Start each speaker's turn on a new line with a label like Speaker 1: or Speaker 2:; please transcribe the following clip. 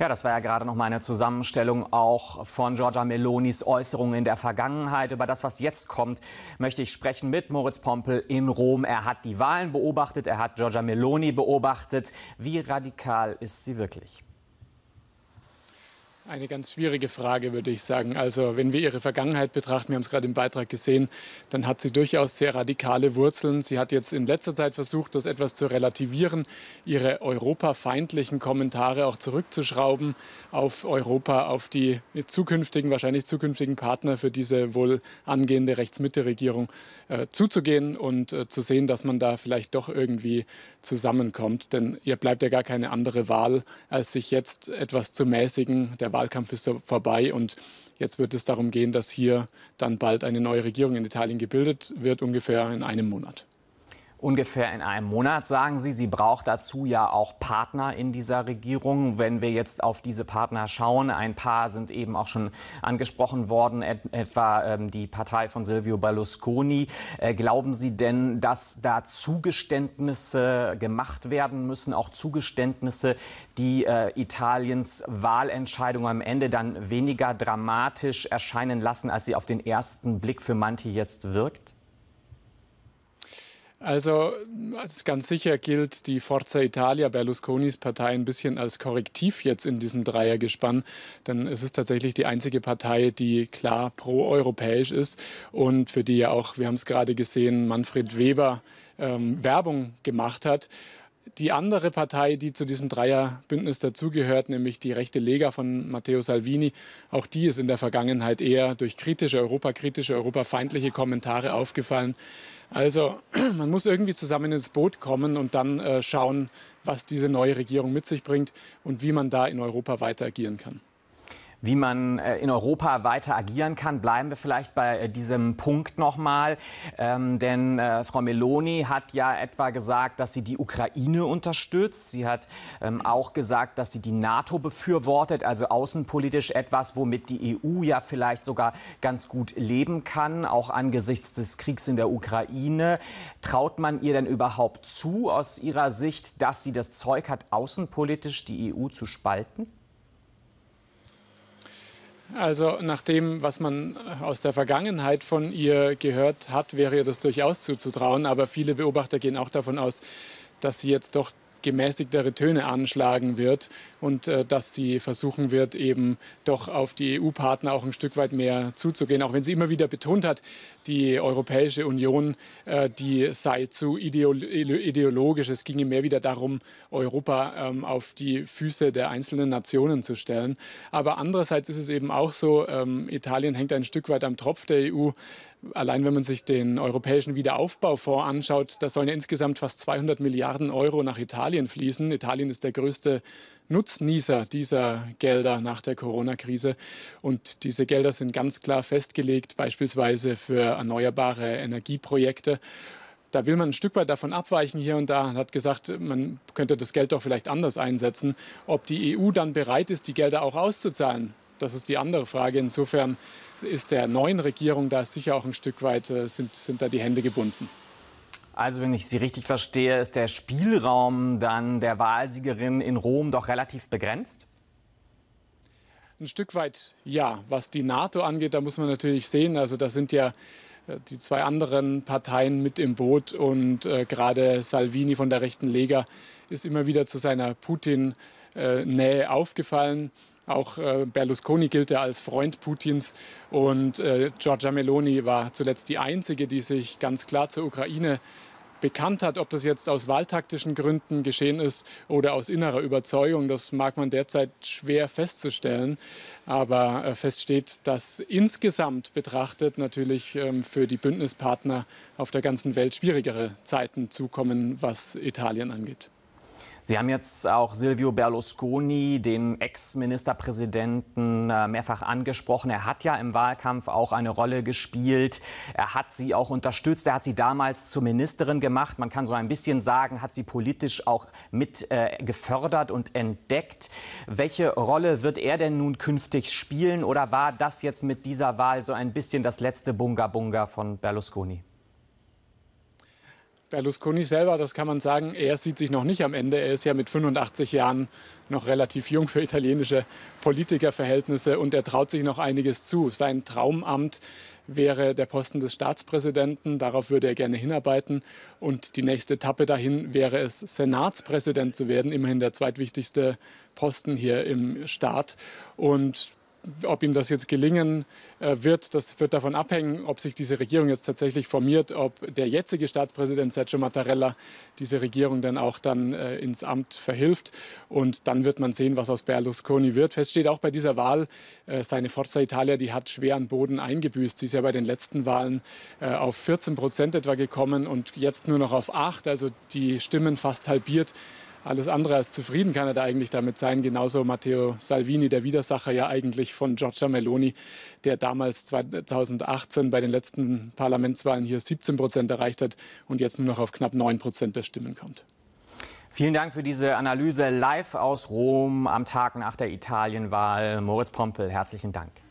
Speaker 1: Ja, das war ja gerade noch mal eine Zusammenstellung auch von Giorgia Melonis Äußerungen in der Vergangenheit. Über das, was jetzt kommt, möchte ich sprechen mit Moritz Pompel in Rom. Er hat die Wahlen beobachtet, er hat Giorgia Meloni beobachtet. Wie radikal ist sie wirklich?
Speaker 2: Eine ganz schwierige Frage, würde ich sagen. Also wenn wir Ihre Vergangenheit betrachten, wir haben es gerade im Beitrag gesehen, dann hat sie durchaus sehr radikale Wurzeln. Sie hat jetzt in letzter Zeit versucht, das etwas zu relativieren, ihre europafeindlichen Kommentare auch zurückzuschrauben auf Europa, auf die zukünftigen, wahrscheinlich zukünftigen Partner für diese wohl angehende Rechtsmitte-Regierung äh, zuzugehen und äh, zu sehen, dass man da vielleicht doch irgendwie zusammenkommt. Denn ihr bleibt ja gar keine andere Wahl, als sich jetzt etwas zu mäßigen. Der Wahlkampf ist vorbei und jetzt wird es darum gehen, dass hier dann bald eine neue Regierung in Italien gebildet wird, ungefähr in einem Monat
Speaker 1: ungefähr in einem Monat, sagen Sie. Sie braucht dazu ja auch Partner in dieser Regierung. Wenn wir jetzt auf diese Partner schauen, ein paar sind eben auch schon angesprochen worden, et etwa ähm, die Partei von Silvio Berlusconi. Äh, glauben Sie denn, dass da Zugeständnisse gemacht werden müssen, auch Zugeständnisse, die äh, Italiens Wahlentscheidung am Ende dann weniger dramatisch erscheinen lassen, als sie auf den ersten Blick für manche jetzt wirkt?
Speaker 2: Also ganz sicher gilt die Forza Italia Berlusconis Partei ein bisschen als Korrektiv jetzt in diesem Dreiergespann, denn es ist tatsächlich die einzige Partei, die klar proeuropäisch ist und für die ja auch, wir haben es gerade gesehen, Manfred Weber ähm, Werbung gemacht hat die andere Partei, die zu diesem Dreierbündnis dazugehört, nämlich die rechte Lega von Matteo Salvini, auch die ist in der Vergangenheit eher durch kritische, europakritische, europafeindliche Kommentare aufgefallen. Also man muss irgendwie zusammen ins Boot kommen und dann äh, schauen, was diese neue Regierung mit sich bringt und wie man da
Speaker 1: in Europa weiter agieren kann wie man äh, in Europa weiter agieren kann. Bleiben wir vielleicht bei äh, diesem Punkt nochmal. Ähm, denn äh, Frau Meloni hat ja etwa gesagt, dass sie die Ukraine unterstützt. Sie hat ähm, auch gesagt, dass sie die NATO befürwortet, also außenpolitisch etwas, womit die EU ja vielleicht sogar ganz gut leben kann, auch angesichts des Kriegs in der Ukraine. Traut man ihr denn überhaupt zu, aus ihrer Sicht, dass sie das Zeug hat, außenpolitisch die EU zu spalten?
Speaker 2: Also nach dem, was man äh, aus der Vergangenheit von ihr gehört hat, wäre ihr das durchaus zuzutrauen. Aber viele Beobachter gehen auch davon aus, dass sie jetzt doch gemäßigtere Töne anschlagen wird und äh, dass sie versuchen wird, eben doch auf die EU-Partner auch ein Stück weit mehr zuzugehen. Auch wenn sie immer wieder betont hat, die Europäische Union, äh, die sei zu ideologisch. Es ginge mehr wieder darum, Europa ähm, auf die Füße der einzelnen Nationen zu stellen. Aber andererseits ist es eben auch so, ähm, Italien hängt ein Stück weit am Tropf der EU. Allein wenn man sich den Europäischen Wiederaufbaufonds anschaut, da sollen ja insgesamt fast 200 Milliarden Euro nach Italien Italien fließen. Italien ist der größte Nutznießer dieser Gelder nach der Corona-Krise. Und diese Gelder sind ganz klar festgelegt, beispielsweise für erneuerbare Energieprojekte da will man ein Stück weit davon abweichen hier und da und hat gesagt, man könnte das Geld doch vielleicht anders einsetzen. Ob die EU dann bereit ist, die Gelder auch auszuzahlen, das ist die andere Frage. Insofern ist der neuen
Speaker 1: Regierung da sicher auch ein Stück weit, äh, sind, sind da die Hände gebunden. Also wenn ich Sie richtig verstehe, ist der Spielraum dann der Wahlsiegerin in Rom doch relativ begrenzt?
Speaker 2: Ein Stück weit ja. Was die NATO angeht, da muss man natürlich sehen, also da sind ja äh, die zwei anderen Parteien mit im Boot und äh, gerade Salvini von der rechten Lega ist immer wieder zu seiner Putin-Nähe äh, aufgefallen. Auch äh, Berlusconi gilt ja als Freund Putins und äh, Giorgia Meloni war zuletzt die Einzige, die sich ganz klar zur Ukraine bekannt hat. Ob das jetzt aus wahltaktischen Gründen geschehen ist oder aus innerer Überzeugung, das mag man derzeit schwer festzustellen. Aber äh, fest dass insgesamt betrachtet natürlich ähm, für die Bündnispartner auf der ganzen Welt schwierigere Zeiten zukommen,
Speaker 1: was Italien angeht. Sie haben jetzt auch Silvio Berlusconi, den Ex-Ministerpräsidenten, äh, mehrfach angesprochen. Er hat ja im Wahlkampf auch eine Rolle gespielt. Er hat sie auch unterstützt. Er hat sie damals zur Ministerin gemacht. Man kann so ein bisschen sagen, hat sie politisch auch mit äh, gefördert und entdeckt. Welche Rolle wird er denn nun künftig spielen? Oder war das jetzt mit dieser Wahl so ein bisschen das letzte Bunga Bunga von Berlusconi? Berlusconi selber,
Speaker 2: das kann man sagen, er sieht sich noch nicht am Ende. Er ist ja mit 85 Jahren noch relativ jung für italienische Politikerverhältnisse und er traut sich noch einiges zu. Sein Traumamt wäre der Posten des Staatspräsidenten. Darauf würde er gerne hinarbeiten. Und die nächste Etappe dahin wäre es, Senatspräsident zu werden. Immerhin der zweitwichtigste Posten hier im Staat. Und ob ihm das jetzt gelingen äh, wird, das wird davon abhängen, ob sich diese Regierung jetzt tatsächlich formiert, ob der jetzige Staatspräsident Sergio Mattarella diese Regierung dann auch dann äh, ins Amt verhilft. Und dann wird man sehen, was aus Berlusconi wird. Fest steht auch bei dieser Wahl, äh, seine Forza Italia, die hat schweren Boden eingebüßt. Sie ist ja bei den letzten Wahlen auf 14 Prozent etwa gekommen und jetzt nur noch auf 8. Also die Stimmen fast halbiert. Alles andere als zufrieden kann er da eigentlich damit sein. Genauso Matteo Salvini, der Widersacher ja eigentlich von Giorgia Meloni, der damals 2018 bei den letzten Parlamentswahlen hier 17 Prozent erreicht hat und jetzt nur noch auf knapp 9 Prozent
Speaker 1: der Stimmen kommt. Vielen Dank für diese Analyse live aus Rom am Tag nach der Italienwahl. Moritz Pompel, herzlichen Dank.